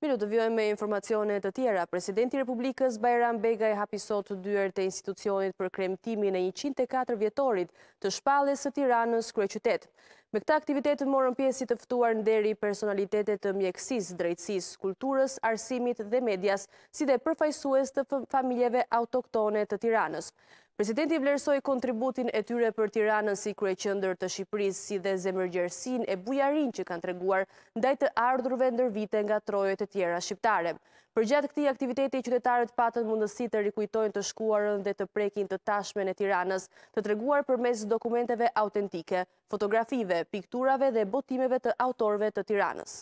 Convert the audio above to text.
Milu të vjojmë me informacionet të tjera. Presidenti Republikës Bajram Begaj hapisot të dyrë të institucionit për kremtimin e 104 vjetorit të shpales të tiranës kreqytet. Me këta aktivitetet morën pjesit të ftuar në deri personalitetet të mjekësis, drejtsis, kulturës, arsimit dhe medias, si dhe përfajsues të familjeve autoktone të tiranës. Presidenti vlerësoj kontributin e tyre për tiranën si krej qëndër të Shqipërisë si dhe zemërgjersin e bujarin që kanë treguar ndaj të ardhurve ndër vite nga trojët e tjera shqiptare. Për gjatë këti aktiviteti, qytetarët patën mundësi të rikujtojnë të shkuarën dhe të prekin të tashmen e tiranës, të treguar për mes dokumenteve autentike, fotografive, pikturave dhe botimeve të autorve të tiranës.